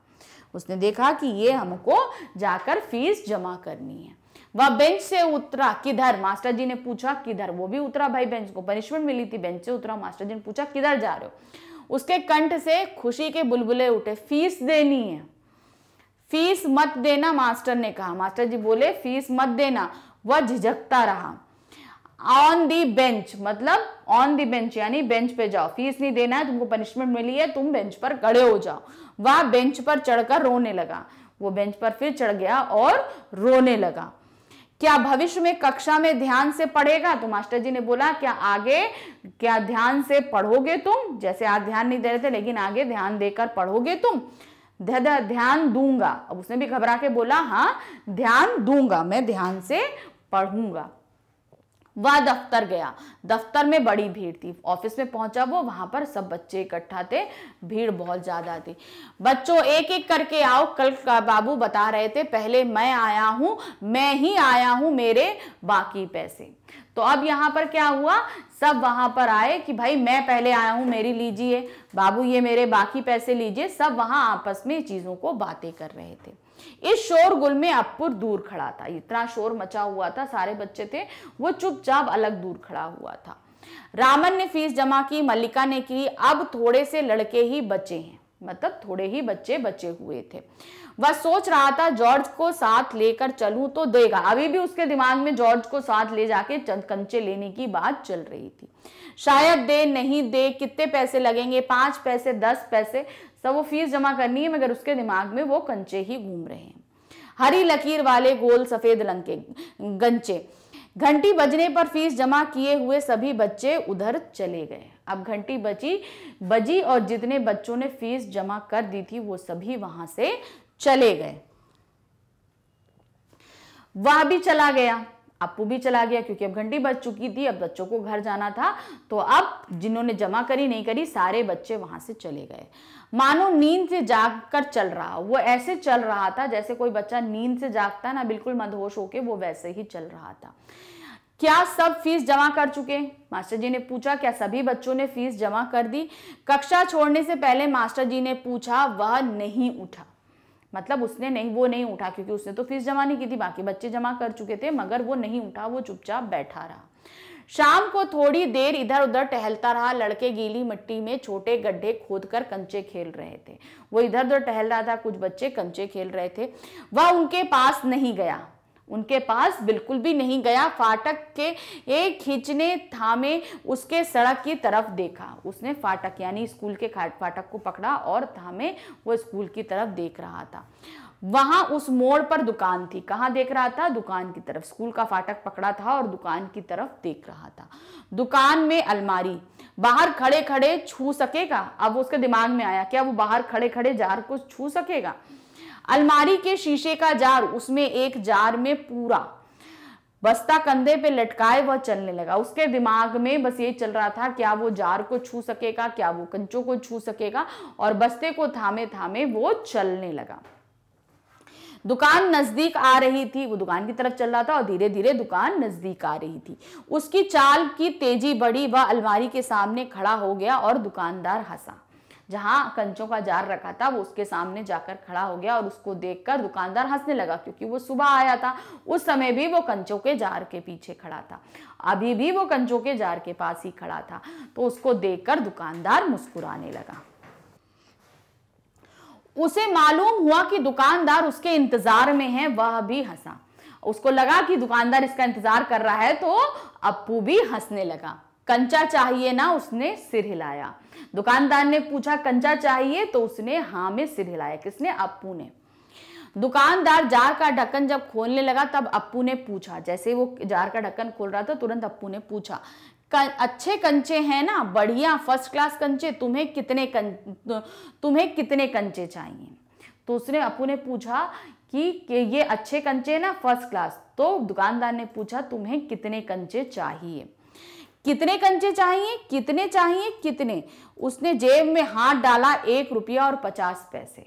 उसने देखा कि ये हमको जाकर फीस जमा करनी है वह बेंच से उतरा किधर मास्टर जी ने पूछा किधर वो भी उतरा भाई बेंच को पनिशमेंट मिली थी बेंच से उतरा मास्टर जी ने पूछा किधर जा रहे हो उसके कंठ से खुशी के बुलबुले उठे फीस देनी है फीस मत देना मास्टर ने कहा मास्टर जी बोले फीस मत देना वह झिझकता रहा ऑन दी बेंच मतलब ऑन दी बेंच यानी बेंच पे जाओ फीस नहीं देना है तुमको पनिशमेंट मिली है तुम बेंच पर खड़े हो जाओ वह बेंच पर चढ़कर रोने लगा वो बेंच पर फिर चढ़ गया और रोने लगा क्या भविष्य में कक्षा में ध्यान से पढ़ेगा तो मास्टर जी ने बोला क्या आगे क्या ध्यान से पढ़ोगे तुम जैसे आज ध्यान नहीं दे रहे थे लेकिन आगे ध्यान देकर पढ़ोगे तुम ध्यान दूंगा अब उसने भी घबरा के बोला हाँ ध्यान दूंगा मैं ध्यान से पढ़ूंगा वह दफ्तर गया दफ्तर में बड़ी भीड़ थी ऑफिस में पहुंचा वो वहां पर सब बच्चे इकट्ठा थे भीड़ बहुत ज्यादा थी बच्चों एक एक करके आओ कल बाबू बता रहे थे पहले मैं आया हूं मैं ही आया हूं मेरे बाकी पैसे तो अब यहाँ पर क्या हुआ सब वहाँ पर आए कि भाई मैं पहले आया हूँ मेरी लीजिए बाबू ये मेरे बाकी पैसे लीजिए सब वहाँ आपस में चीज़ों को बातें कर रहे थे इस शोरगुल में अपुर दूर खड़ा था इतना शोर मचा हुआ था सारे बच्चे थे वो चुपचाप अलग दूर खड़ा हुआ था रामन ने फीस जमा की मल्लिका ने की अब थोड़े से लड़के ही बचे हैं मतलब थोड़े ही बच्चे बचे हुए थे वह सोच रहा था जॉर्ज को साथ लेकर चलूं तो देगा अभी भी उसके दिमाग में जॉर्ज को साथ ले जाके चंद कंचे लेने की बात चल रही थी शायद दे नहीं दे कितने पैसे लगेंगे पांच पैसे दस पैसे सब वो फीस जमा करनी है मगर उसके दिमाग में वो कंचे ही घूम रहे हैं हरी लकीर वाले गोल सफेद रंग के गंचे घंटी बजने पर फीस जमा किए हुए सभी बच्चे उधर चले गए अब घंटी बची बजी और जितने बच्चों ने फीस जमा कर दी थी वो सभी वहां से चले गए वह भी चला गया अपू भी चला गया क्योंकि अब घंटी बज चुकी थी अब बच्चों को घर जाना था तो अब जिन्होंने जमा करी नहीं करी सारे बच्चे वहां से चले गए मानो नींद से जाग कर चल रहा वो ऐसे चल रहा था जैसे कोई बच्चा नींद से जागता ना बिल्कुल मदहोश होके वो वैसे ही चल रहा था क्या सब फीस जमा कर चुके मास्टर जी ने पूछा क्या सभी बच्चों ने फीस जमा कर दी कक्षा छोड़ने से पहले मास्टर जी ने पूछा वह नहीं उठा मतलब उसने नहीं वो नहीं उठा क्योंकि उसने तो फीस जमा नहीं की थी बाकी बच्चे जमा कर चुके थे मगर वो नहीं उठा वो चुपचाप बैठा रहा शाम को थोड़ी देर इधर उधर टहलता रहा लड़के गीली मिट्टी में छोटे गड्ढे खोदकर कंचे खेल रहे थे वो इधर उधर टहल रहा था कुछ बच्चे कंचे खेल रहे थे वह उनके पास नहीं गया उनके पास बिल्कुल भी नहीं गया फाटक के एक खींचने थामे उसके सड़क की तरफ देखा उसने फाटक यानी स्कूल के फाटक को पकड़ा और थामे वो स्कूल की तरफ देख रहा था वहां उस मोड़ पर दुकान थी कहाँ देख रहा था दुकान की तरफ स्कूल का फाटक पकड़ा था और दुकान की तरफ देख रहा था दुकान में अलमारी बाहर खड़े खड़े छू सकेगा अब उसके दिमाग में आया क्या वो बाहर खड़े खड़े जार को छू सकेगा अलमारी के शीशे का जार उसमें एक जार में पूरा बस्ता कंधे पे लटकाए वह चलने लगा उसके दिमाग में बस ये चल रहा था क्या वो जार को छू सकेगा क्या वो कंचों को छू सकेगा और बस्ते को थामे थामे वो चलने लगा दुकान नजदीक आ रही थी वो दुकान की तरफ चल रहा था और धीरे धीरे दुकान नजदीक आ रही थी उसकी चाल की तेजी बढ़ी वह अलमारी के सामने खड़ा हो गया और दुकानदार हंसा जहां कंचों का जार रखा था वो उसके सामने जाकर खड़ा हो गया और उसको देखकर दुकानदार हंसने लगा क्योंकि वो सुबह आया था उस समय भी वो कंचों के जार के पीछे खड़ा था अभी भी वो कंचों के जार के पास ही खड़ा था तो उसको देखकर दुकानदार मुस्कुराने लगा उसे मालूम हुआ कि दुकानदार उसके इंतजार में है वह भी हंसा उसको लगा कि दुकानदार इसका इंतजार कर रहा है तो अप्पू भी हंसने लगा कंचा चाहिए ना उसने सिर हिलाया दुकानदार ने पूछा कंचा चाहिए तो उसने हाँ में सिर हिलाया किसने अपू ने दुकानदार जार का ढक्कन जब खोलने लगा तब अप्पू ने पूछा जैसे वो जार का ढक्कन खोल रहा था तुरंत अप्पू ने पूछा अच्छे कंचे हैं ना बढ़िया फर्स्ट क्लास कंचे तुम्हें कितने कं तुम्हें कितने कंचे चाहिए तो उसने अपू ने पूछा कि, कि ये अच्छे कंचे ना फर्स्ट क्लास तो दुकानदार ने पूछा तुम्हें कितने कंचे चाहिए कितने कंचे चाहिए कितने चाहिए कितने उसने जेब में हाथ डाला एक रुपया और पचास पैसे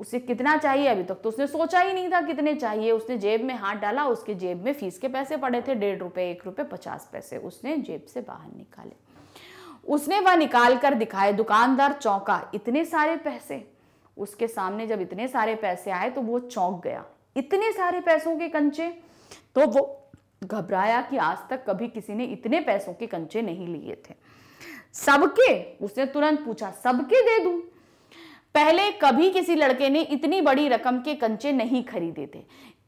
उसे कितना चाहिए अभी तक तो उसने सोचा ही नहीं था कितने चाहिए उसने जेब में हाथ डाला उसके जेब में फीस के पैसे पड़े थे डेढ़ रुपये एक रुपये पचास पैसे उसने जेब से बाहर निकाले उसने वह निकाल कर दिखाए दुकानदार चौंका इतने सारे पैसे उसके सामने जब इतने सारे पैसे आए तो वो चौंक गया इतने सारे पैसों के कंचे तो वो घबराया कि आज तक कभी किसी ने इतने पैसों के कंचे नहीं लिए थे सबके उसने तुरंत पूछा सबके दे दू पहले कभी किसी लड़के ने इतनी बड़ी रकम के कंचे नहीं खरीदे थे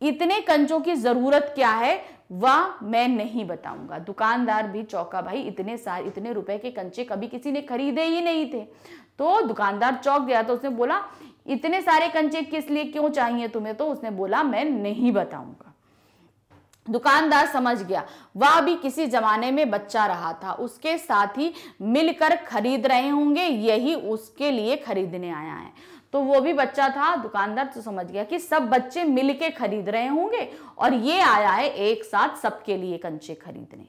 इतने कंचों की जरूरत क्या है वह मैं नहीं बताऊंगा दुकानदार भी चौका भाई इतने सारे इतने रुपए के कंचे कभी किसी ने खरीदे ही नहीं थे तो दुकानदार चौक गया तो उसने बोला इतने सारे कंचे किस लिए क्यों चाहिए तुम्हें तो उसने बोला मैं नहीं बताऊंगा दुकानदार समझ गया वह भी किसी जमाने में बच्चा रहा था उसके साथ ही मिलकर खरीद रहे होंगे यही उसके लिए खरीदने आया है तो वो भी बच्चा था दुकानदार तो समझ गया कि सब बच्चे मिलके खरीद रहे होंगे और ये आया है एक साथ सबके लिए कंचे खरीदने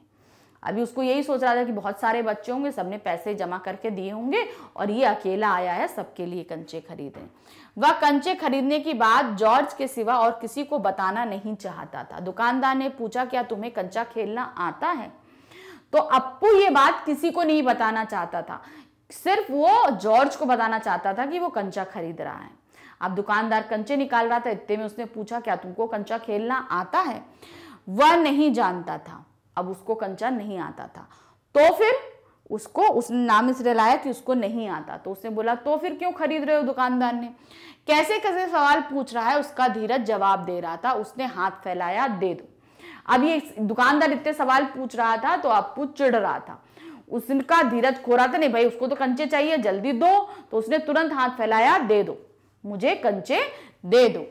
अभी उसको यही सोच रहा था कि बहुत सारे बच्चे होंगे सबने पैसे जमा करके दिए होंगे और ये अकेला आया है सबके लिए कंचे खरीदने वह कंचे खरीदने की बात जॉर्ज के सिवा और किसी को बताना नहीं चाहता था दुकानदार ने पूछा क्या तुम्हें कंचा खेलना आता है तो अप्पू ये बात किसी को नहीं बताना चाहता था सिर्फ वो जॉर्ज को बताना चाहता था कि वो कंचा खरीद रहा है अब दुकानदार कंचे निकाल रहा था इतने में उसने पूछा क्या तुमको कंचा खेलना आता है वह नहीं जानता था अब उसको कंचा नहीं आता था तो फिर उसको उस नाम से डलाया कि उसको नहीं आता तो उसने बोला तो फिर क्यों खरीद रहे हो दुकानदार ने कैसे कैसे सवाल पूछ रहा है उसका धीरज जवाब दे रहा था उसने हाथ फैलाया दे दो अब ये दुकानदार इतने सवाल पूछ रहा था तो आपको चिड़ रहा था उसका धीरज खो रहा था नहीं भाई उसको तो कंचे चाहिए जल्दी दो तो उसने तुरंत हाथ फैलाया दे दो मुझे कंचे दे दो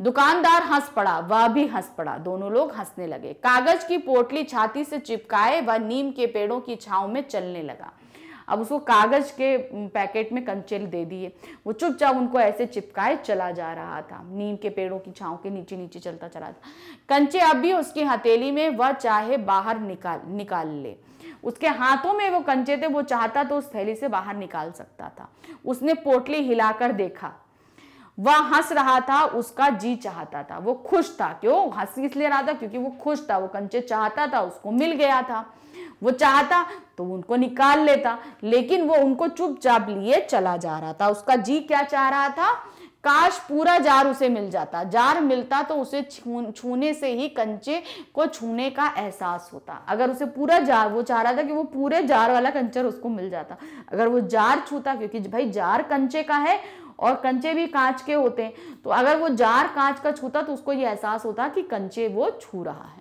दुकानदार हंस पड़ा वह भी हंस पड़ा दोनों लोग हंसने लगे कागज की पोटली छाती से चिपकाए वह नीम के पेड़ों की छाव में चलने लगा अब उसको कागज के पैकेट में कंचेल दे दिए वो चुपचाप उनको ऐसे चिपकाए चला जा रहा था नीम के पेड़ों की छाव के नीचे नीचे चलता चला था कंचे अब भी उसकी हथेली में वह चाहे बाहर निकाल निकाल ले उसके हाथों में वो कंचे थे वो चाहता तो उस थैली से बाहर निकाल सकता था उसने पोटली हिलाकर देखा वह हंस रहा था उसका जी चाहता था वो खुश था क्यों हंस इसलिए रहा था क्योंकि वो खुश था वो कंचे चाहता था उसको मिल गया था वो चाहता तो उनको निकाल लेता लेकिन वो उनको चुपचाप लिए चला जा रहा था उसका जी क्या चाह रहा था काश पूरा जार उसे मिल जाता जार मिलता तो उसे छू छूने से ही कंचे को छूने का एहसास होता अगर उसे पूरा जार वो चाह रहा था कि वो पूरे जार वाला कंचर उसको मिल जाता अगर वो जार छूता क्योंकि भाई जार कंचे का है और कंचे भी कांच के होते हैं तो अगर वो जार कांच का छूता तो उसको ये एहसास होता कि कंचे वो छू रहा है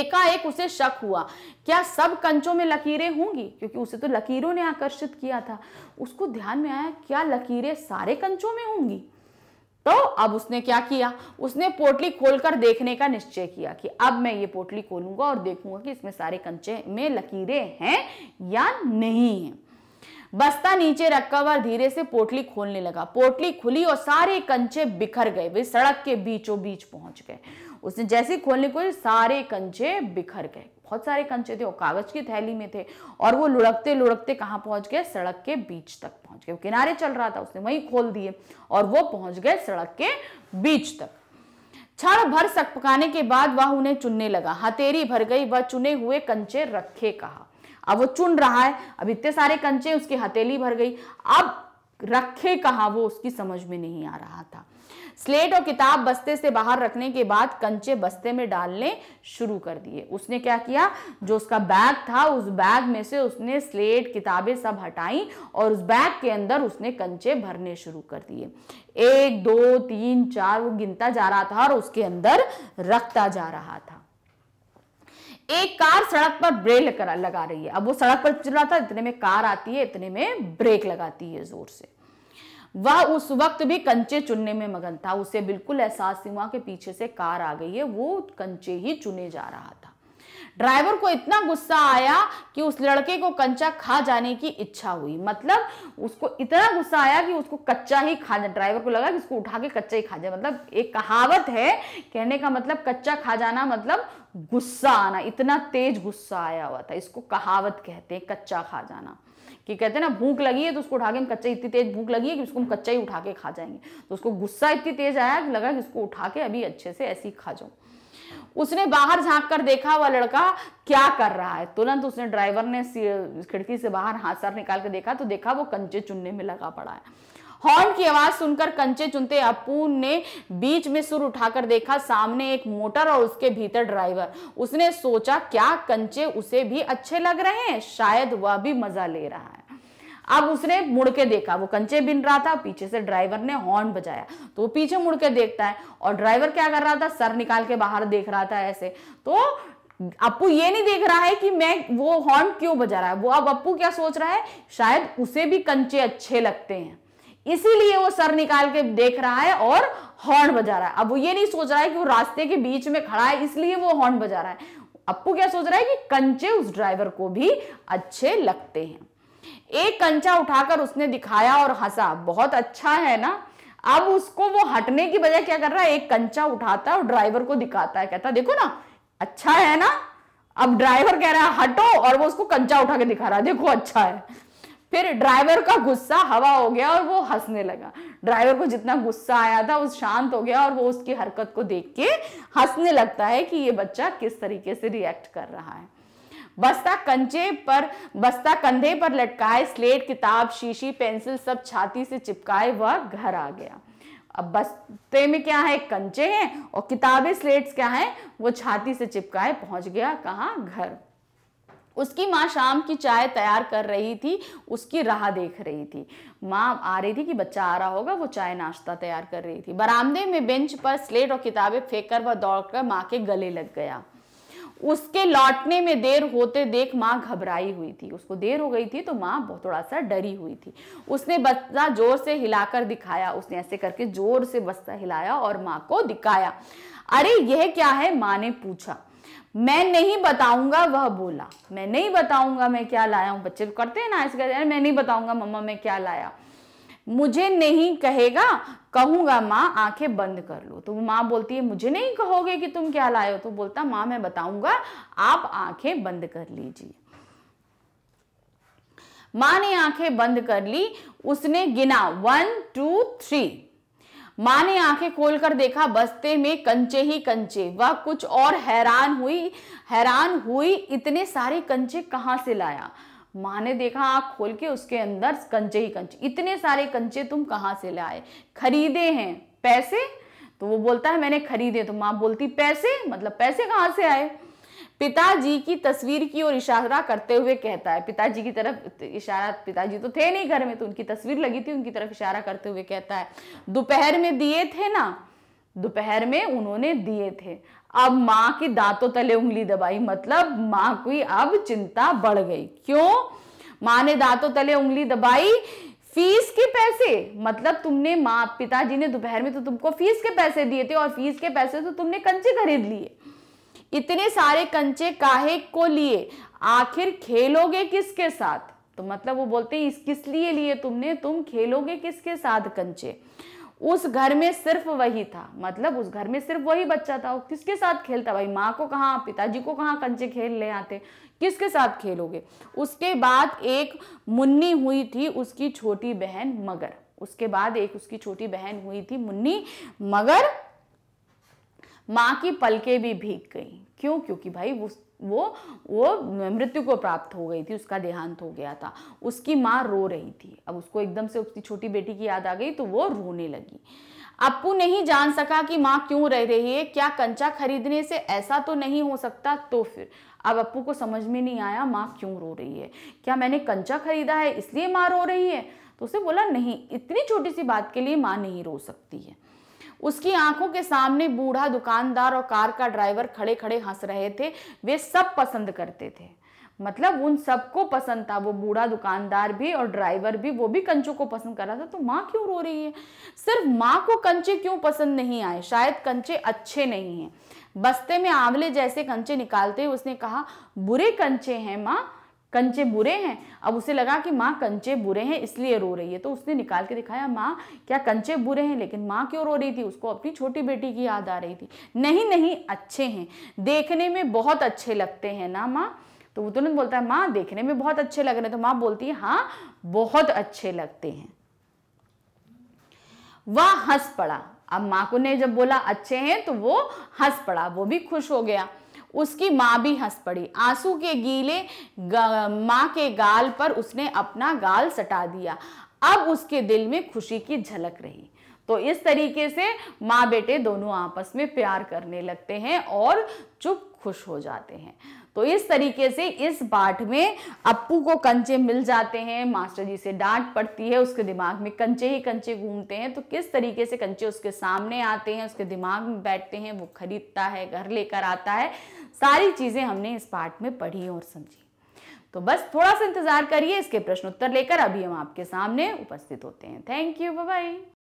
एकाएक उसे शक हुआ क्या सब कंचों में लकीरें होंगी क्योंकि उसे तो लकीरों ने आकर्षित किया था उसको ध्यान में आया क्या लकीरें सारे कंचों में होंगी तो अब उसने क्या किया उसने पोटली खोलकर देखने का निश्चय किया कि अब मैं ये पोटली खोलूंगा और देखूंगा कि इसमें सारे कंचे में लकीरें हैं या नहीं है बस्ता नीचे रखा हुआ धीरे से पोटली खोलने लगा पोटली खुली और सारे कंचे बिखर गए वे सड़क के बीचों बीच पहुंच गए उसने जैसे खोलने को सारे कंचे बिखर गए बहुत सारे कंचे थे और कागज की थैली में थे और वो लुढ़कते लुढ़कते कहाँ पहुंच गए सड़क के बीच तक पहुंच गए किनारे चल रहा था उसने वहीं खोल दिए और वो पहुंच गए सड़क के बीच तक क्षण भर सक पकाने के बाद वह उन्हें चुनने लगा हथेरी भर गई वह चुने हुए कंचे रखे कहा अब वो चुन रहा है अब इतने सारे कंचे उसकी हथेली भर गई अब रखे कहा वो उसकी समझ में नहीं आ रहा था स्लेट और किताब बस्ते से बाहर रखने के बाद कंचे बस्ते में डालने शुरू कर दिए उसने क्या किया जो उसका बैग था उस बैग में से उसने स्लेट किताबें सब हटाई और उस बैग के अंदर उसने कंचे भरने शुरू कर दिए एक दो तीन चार वो गिनता जा रहा था और उसके अंदर रखता जा रहा था एक कार सड़क पर ब्रेक लगा रही है अब वो सड़क पर चल रहा था इतने में कार आती है इतने में ब्रेक लगाती है जोर से वह उस वक्त भी कंचे चुनने में मगन था उसे बिल्कुल एहसास नहीं हुआ कि पीछे से कार आ गई है वो कंचे ही चुने जा रहा था ड्राइवर को इतना गुस्सा आया कि उस लड़के को कंचा खा जाने की इच्छा हुई मतलब उसको इतना गुस्सा आया कि उसको कच्चा ही खा जाए ड्राइवर को लगा कि उसको उठा के कच्चा ही खा जाए मतलब एक कहावत है कहने का मतलब कच्चा खा जाना मतलब गुस्सा आना इतना तेज गुस्सा आया हुआ था इसको कहावत कहते हैं कच्चा खा जाना कि कहते हैं ना भूख लगी है तो उसको उठा के हम कच्चा इतनी तेज भूख लगी है कि उसको हम कच्चा ही उठा के खा जाएंगे तो उसको गुस्सा इतनी तेज आया कि लगा कि उसको उठा के अभी अच्छे से ऐसी खा जाऊ उसने बाहर झांक कर देखा वह लड़का क्या कर रहा है तुरंत तो उसने ड्राइवर ने खिड़की से बाहर हाथ सार निकाल कर देखा तो देखा वो कंचे चुनने में लगा पड़ा है हॉर्न की आवाज सुनकर कंचे चुनते अपू ने बीच में सुर उठाकर देखा सामने एक मोटर और उसके भीतर ड्राइवर उसने सोचा क्या कंचे उसे भी अच्छे लग रहे हैं शायद वह भी मजा ले रहा है अब उसने मुड़ के देखा वो कंचे बिन रहा था पीछे से ड्राइवर ने हॉर्न बजाया तो वो पीछे मुड़ के देखता है और ड्राइवर क्या कर रहा था सर निकाल के बाहर देख रहा था ऐसे तो अपू ये नहीं देख रहा है कि मैं वो हॉर्न क्यों बजा रहा है वो अब अपू क्या सोच रहा है शायद उसे भी कंचे अच्छे लगते हैं इसीलिए वो सर निकाल के देख रहा है और हॉर्न बजा रहा है अब वो ये नहीं सोच रहा है कि वो रास्ते के बीच में खड़ा है इसलिए वो हॉर्न बजा रहा है आपको क्या सोच रहा है कि कंचे उस ड्राइवर को भी अच्छे लगते हैं एक कंचा उठाकर उसने दिखाया और हंसा बहुत अच्छा है ना अब उसको वो हटने की बजाय क्या कर रहा है एक कंचा उठाता है और ड्राइवर को दिखाता है कहता देखो ना अच्छा है ना अब ड्राइवर कह रहा है हटो और वो उसको कंचा उठा के दिखा रहा है देखो अच्छा है फिर ड्राइवर का गुस्सा हवा हो गया और वो हंसने लगा ड्राइवर को जितना गुस्सा आया था वो शांत हो गया और वो उसकी हरकत को देख के हंसने लगता है कि ये बच्चा किस तरीके से रिएक्ट कर रहा है बस्ता कंचे पर बस्ता कंधे पर लटकाए स्लेट किताब शीशी पेंसिल सब छाती से चिपकाए वह घर आ गया अब बस्ते में क्या है कंचे हैं और किताबें स्लेट्स क्या हैं वो छाती से चिपकाए पहुंच गया कहाँ घर उसकी माँ शाम की चाय तैयार कर रही थी उसकी राह देख रही थी माँ आ रही थी कि बच्चा आ रहा होगा वो चाय नाश्ता तैयार कर रही थी बरामदे में बेंच पर स्लेट और किताबें फेंक कर वह दौड़कर माँ के गले लग गया उसके लौटने में देर होते देख माँ घबराई हुई थी उसको देर हो गई थी तो माँ बहुत थोड़ा सा डरी हुई थी उसने बस्ता जोर से हिलाकर दिखाया उसने ऐसे करके जोर से बस्ता हिलाया और माँ को दिखाया अरे यह क्या है माँ ने पूछा मैं नहीं बताऊंगा वह बोला मैं नहीं बताऊंगा मैं क्या लाया हूं बच्चे तो करते हैं ना ऐसे कहते हैं मैं नहीं बताऊंगा मम्मा मैं क्या लाया मुझे नहीं कहेगा कहूंगा माँ आंखें बंद कर लो तो माँ बोलती है मुझे नहीं कहोगे कि तुम क्या लाए हो तो बोलता माँ मैं बताऊंगा आप आंखें बंद कर लीजिए माँ ने आंखें बंद कर ली उसने गिना वन टू थ्री माँ ने आंखें खोलकर देखा बस्ते में कंचे ही कंचे वह कुछ और हैरान हुई हैरान हुई इतने सारे कंचे कहाँ से लाया माँ ने देखा आँख खोल के उसके अंदर कंचे ही कंचे इतने सारे कंचे तुम कहाँ से लाए खरीदे हैं पैसे तो वो बोलता है मैंने खरीदे तो माँ बोलती पैसे मतलब पैसे कहाँ से आए पिताजी की तस्वीर की ओर इशारा करते हुए कहता है पिताजी की तरफ इशारा पिताजी तो थे नहीं घर में तो उनकी तस्वीर लगी थी उनकी तरफ इशारा करते हुए कहता है दोपहर में दिए थे ना दोपहर में उन्होंने दिए थे अब माँ के दांतों तले उंगली दबाई मतलब माँ की अब चिंता बढ़ गई क्यों माँ ने दांतों तले उंगली दबाई फीस के पैसे मतलब तुमने माँ पिताजी ने दोपहर में तो तुमको फीस के पैसे दिए थे और फीस के पैसे तो तुमने कंचे खरीद लिए इतने सारे कंचे काहे को लिए आखिर खेलोगे किसके साथ तो मतलब वो बोलते हैं किस लिए लिए तुमने तुम खेलोगे किसके साथ कंचे उस घर में सिर्फ वही था मतलब उस घर में सिर्फ वही बच्चा था वो किसके साथ खेलता भाई माँ को कहाँ पिताजी को कहाँ कंचे खेल ले आते किसके साथ खेलोगे उसके बाद एक मुन्नी हुई थी उसकी छोटी बहन मगर उसके बाद एक उसकी छोटी बहन हुई थी मुन्नी मगर माँ की पलके भी भीग गई क्यों क्योंकि भाई वो वो वो मृत्यु को प्राप्त हो गई थी उसका देहांत हो गया था उसकी माँ रो रही थी अब उसको एकदम से उसकी छोटी बेटी की याद आ गई तो वो रोने लगी अपू नहीं जान सका कि माँ क्यों रह रही है क्या कंचा खरीदने से ऐसा तो नहीं हो सकता तो फिर अब अपू को समझ में नहीं आया माँ क्यों रो रही है क्या मैंने कंचा खरीदा है इसलिए माँ रो रही है तो उसे बोला नहीं इतनी छोटी सी बात के लिए माँ नहीं रो सकती है उसकी आंखों के सामने बूढ़ा दुकानदार और कार का ड्राइवर खड़े खड़े हंस रहे थे वे सब पसंद करते थे मतलब उन सबको पसंद था वो बूढ़ा दुकानदार भी और ड्राइवर भी वो भी कंचों को पसंद कर रहा था तो माँ क्यों रो रही है सिर्फ माँ को कंचे क्यों पसंद नहीं आए शायद कंचे अच्छे नहीं हैं बस्ते में आंवले जैसे कंचे निकालते हुए उसने कहा बुरे कंचे हैं माँ कंचे बुरे हैं अब उसे लगा कि माँ कंचे बुरे हैं इसलिए रो रही है तो उसने निकाल के दिखाया माँ क्या कंचे बुरे हैं लेकिन माँ क्यों रो रही थी उसको अपनी छोटी बेटी की याद आ रही थी नहीं नहीं अच्छे हैं देखने में बहुत अच्छे लगते हैं ना माँ तो वो तुरंत बोलता है माँ देखने में बहुत अच्छे लग रहे हैं तो माँ बोलती है हाँ बहुत अच्छे लगते हैं वह हंस पड़ा अब माँ को ने जब बोला अच्छे हैं तो वो हंस पड़ा वो भी खुश हो गया उसकी माँ भी हंस पड़ी आंसू के गीले माँ के गाल पर उसने अपना गाल सटा दिया अब उसके दिल में खुशी की झलक रही तो इस तरीके से माँ बेटे दोनों आपस में प्यार करने लगते हैं और चुप खुश हो जाते हैं तो इस तरीके से इस पाठ में अप्पू को कंचे मिल जाते हैं मास्टर जी से डांट पड़ती है उसके दिमाग में कंचे ही कंचे घूमते हैं तो किस तरीके से कंचे उसके सामने आते हैं उसके दिमाग में बैठते हैं वो खरीदता है घर लेकर आता है सारी चीज़ें हमने इस पार्ट में पढ़ी और समझी तो बस थोड़ा सा इंतज़ार करिए इसके प्रश्न उत्तर लेकर अभी हम आपके सामने उपस्थित होते हैं थैंक यू बाय